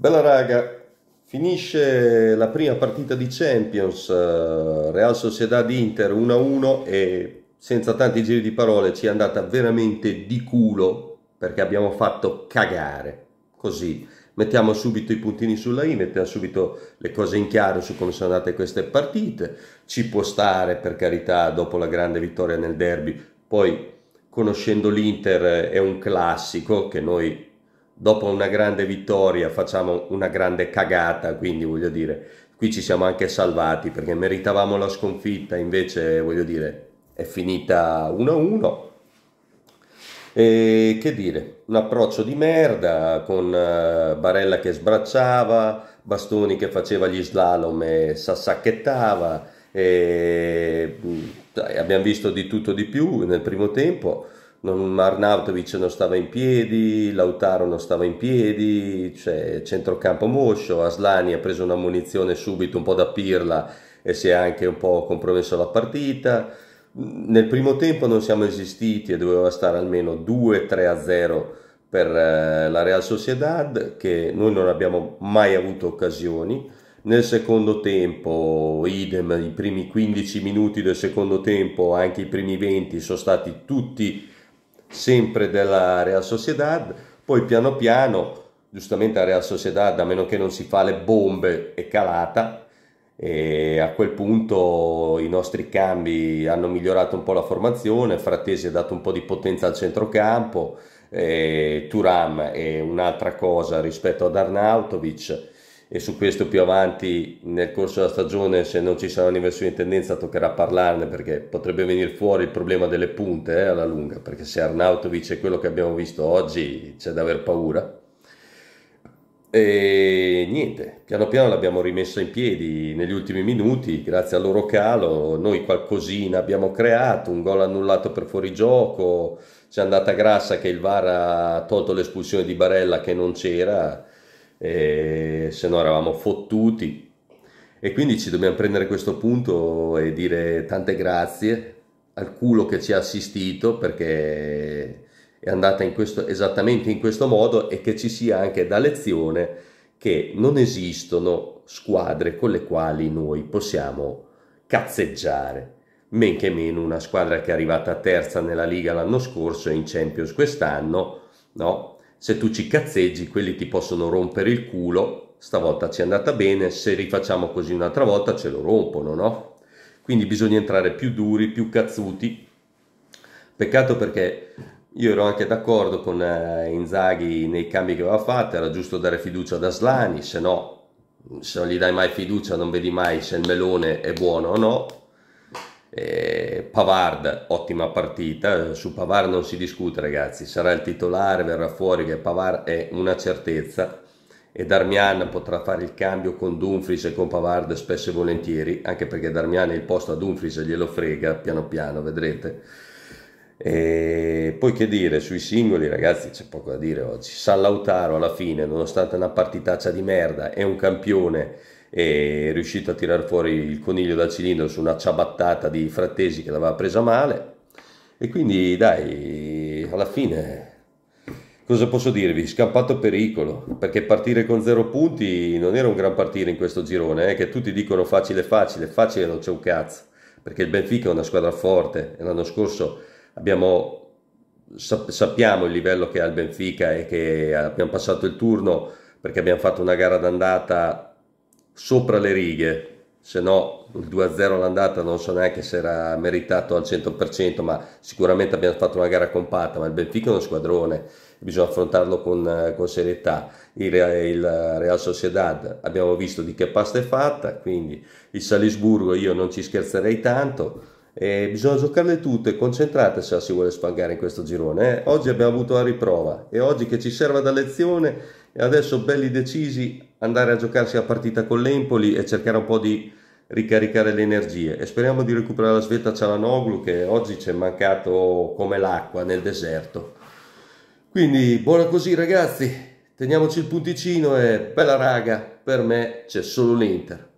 Bella raga, finisce la prima partita di Champions, eh, Real Sociedad Inter 1-1 e senza tanti giri di parole ci è andata veramente di culo perché abbiamo fatto cagare. Così mettiamo subito i puntini sulla i, mettiamo subito le cose in chiaro su come sono andate queste partite. Ci può stare per carità dopo la grande vittoria nel derby, poi conoscendo l'Inter è un classico che noi dopo una grande vittoria facciamo una grande cagata, quindi voglio dire, qui ci siamo anche salvati perché meritavamo la sconfitta, invece voglio dire, è finita 1-1. E che dire, un approccio di merda con eh, Barella che sbracciava, Bastoni che faceva gli slalom e sassacchettava. e... Mm, abbiamo visto di tutto di più nel primo tempo non, Arnautovic non stava in piedi, Lautaro non stava in piedi, cioè centrocampo moscio, Aslani ha preso una munizione subito un po' da pirla e si è anche un po' compromesso la partita. Nel primo tempo non siamo esistiti e doveva stare almeno 2-3-0 per eh, la Real Sociedad che noi non abbiamo mai avuto occasioni. Nel secondo tempo, idem, i primi 15 minuti del secondo tempo, anche i primi 20 sono stati tutti sempre della Real Sociedad, poi piano piano, giustamente la Real Sociedad, a meno che non si fa le bombe, è calata e a quel punto i nostri cambi hanno migliorato un po' la formazione, Frattesi ha dato un po' di potenza al centrocampo, eh, Turam è un'altra cosa rispetto ad Arnautovic e su questo più avanti nel corso della stagione se non ci saranno inversioni di tendenza toccherà parlarne perché potrebbe venire fuori il problema delle punte eh, alla lunga perché se Arnautovic è quello che abbiamo visto oggi c'è da aver paura e niente, piano piano l'abbiamo rimessa in piedi negli ultimi minuti, grazie al loro calo, noi qualcosina abbiamo creato, un gol annullato per fuorigioco, c'è andata grassa che il VAR ha tolto l'espulsione di Barella che non c'era, se no eravamo fottuti. E quindi ci dobbiamo prendere questo punto e dire tante grazie al culo che ci ha assistito perché è andata in questo, esattamente in questo modo e che ci sia anche da lezione che non esistono squadre con le quali noi possiamo cazzeggiare, men che meno una squadra che è arrivata terza nella Liga l'anno scorso e in Champions quest'anno, no? Se tu ci cazzeggi, quelli ti possono rompere il culo, stavolta ci è andata bene, se rifacciamo così un'altra volta ce lo rompono, no? Quindi bisogna entrare più duri, più cazzuti. Peccato perché io ero anche d'accordo con eh, Inzaghi nei cambi che aveva fatto, era giusto dare fiducia ad Aslani, se no se non gli dai mai fiducia non vedi mai se il melone è buono o no eh, Pavard, ottima partita, su Pavard non si discute ragazzi, sarà il titolare, verrà fuori che Pavard è una certezza e Darmian potrà fare il cambio con Dumfries e con Pavard spesso e volentieri, anche perché Darmian il posto a Dumfries glielo frega piano piano, vedrete. E poi che dire sui singoli, ragazzi, c'è poco da dire oggi. San Lautaro alla fine, nonostante una partitaccia di merda, è un campione è riuscito a tirar fuori il coniglio dal cilindro su una ciabattata di Frattesi che l'aveva presa male e quindi dai, alla fine cosa posso dirvi? Scampato pericolo, perché partire con zero punti non era un gran partire in questo girone, eh? che tutti dicono facile facile, facile non c'è un cazzo, perché il Benfica è una squadra forte e l'anno scorso abbiamo, sappiamo il livello che ha il Benfica e che abbiamo passato il turno perché abbiamo fatto una gara d'andata sopra le righe, se no il 2-0 l'andata non so neanche se era meritato al 100%, ma sicuramente abbiamo fatto una gara compatta, ma il Benfica è uno squadrone, bisogna affrontarlo con, con serietà. Il, il, Real Sociedad abbiamo visto di che pasta è fatta, quindi il Salisburgo io non ci scherzerei tanto. E bisogna giocarle tutte, concentrate se la si vuole spangare in questo girone. Eh? Oggi abbiamo avuto la riprova e oggi che ci serva da lezione e adesso belli decisi andare a giocarsi la partita con l'Empoli e cercare un po' di ricaricare le energie e speriamo di recuperare la Sveta Cialanoglu che oggi ci è mancato come l'acqua nel deserto. Quindi buona così ragazzi, teniamoci il punticino e bella raga, per me c'è solo l'Inter.